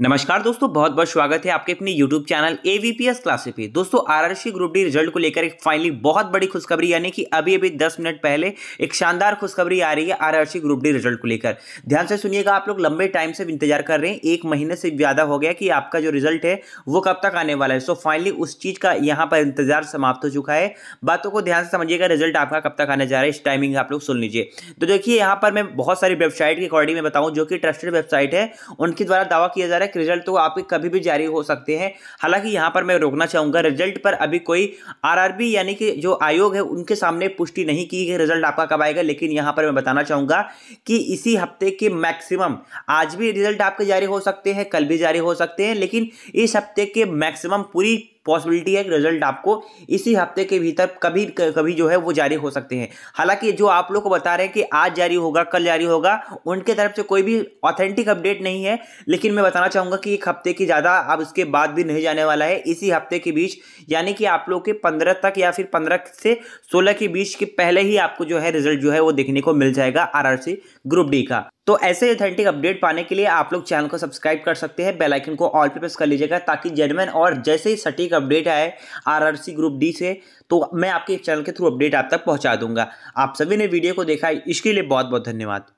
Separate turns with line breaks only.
नमस्कार दोस्तों बहुत बहुत स्वागत है आपके अपने YouTube चैनल एवीपीएस क्लासे पे दोस्तों आरआरसी ग्रुप डी रिजल्ट को लेकर एक फाइनली बहुत बड़ी खुशखबरी यानी कि अभी अभी 10 मिनट पहले एक शानदार खुशखबरी आ रही है आरआरसी ग्रुप डी रिजल्ट को लेकर ध्यान से सुनिएगा आप लोग लंबे टाइम से इंतजार कर रहे हैं एक महीने से ज़्यादा हो गया कि आपका जो रिजल्ट है वो कब तक आने वाला है सो फाइनली उस चीज़ का यहाँ पर इंतजार समाप्त हो चुका है बातों को ध्यान से समझिएगा रिजल्ट आपका कब तक आने जा रहा है इस टाइमिंग आप लोग सुन लीजिए तो देखिए यहाँ पर मैं बहुत सारी वेबसाइट के अकॉर्डिंग में बताऊँ जो कि ट्रस्टेड वेबसाइट है उनके द्वारा दावा किया जा रहा है तक रिजल्ट तो आपके कभी भी जारी हो सकते हैं हालांकि यहाँ पर मैं रोकना चाहूँगा रिजल्ट पर अभी कोई आरआरबी यानी कि जो आयोग है उनके सामने पुष्टि नहीं की कि रिजल्ट आपका कब आएगा लेकिन यहाँ पर मैं बताना चाहूँगा कि इसी हफ्ते के मैक्सिमम आज भी रिजल्ट आपके जारी हो सकते हैं कल भी जारी हो सकते हैं लेकिन इस हफ्ते के मैक्सिमम पूरी पॉसिबिलिटी है कि रिजल्ट आपको इसी हफ्ते के भीतर कभी कभी जो है वो जारी हो सकते हैं हालांकि जो आप लोग को बता रहे हैं कि आज जारी होगा कल जारी होगा उनके तरफ से कोई भी ऑथेंटिक अपडेट नहीं है लेकिन मैं बताना चाहूँगा कि एक हफ्ते की ज़्यादा अब इसके बाद भी नहीं जाने वाला है इसी हफ्ते के बीच यानी कि आप लोग के पंद्रह तक या फिर पंद्रह से सोलह के बीच के पहले ही आपको जो है रिजल्ट जो है वो देखने को मिल जाएगा आर ग्रुप डी का तो ऐसे ऑथेंटिक अपडेट पाने के लिए आप लोग चैनल को सब्सक्राइब कर सकते हैं बेल आइकन को ऑल पे प्रेस कर लीजिएगा ताकि जेडमैन और जैसे ही सटीक अपडेट आए आरआरसी ग्रुप डी से तो मैं आपके चैनल के थ्रू अपडेट आप तक पहुंचा दूंगा आप सभी ने वीडियो को देखा इसके लिए बहुत बहुत धन्यवाद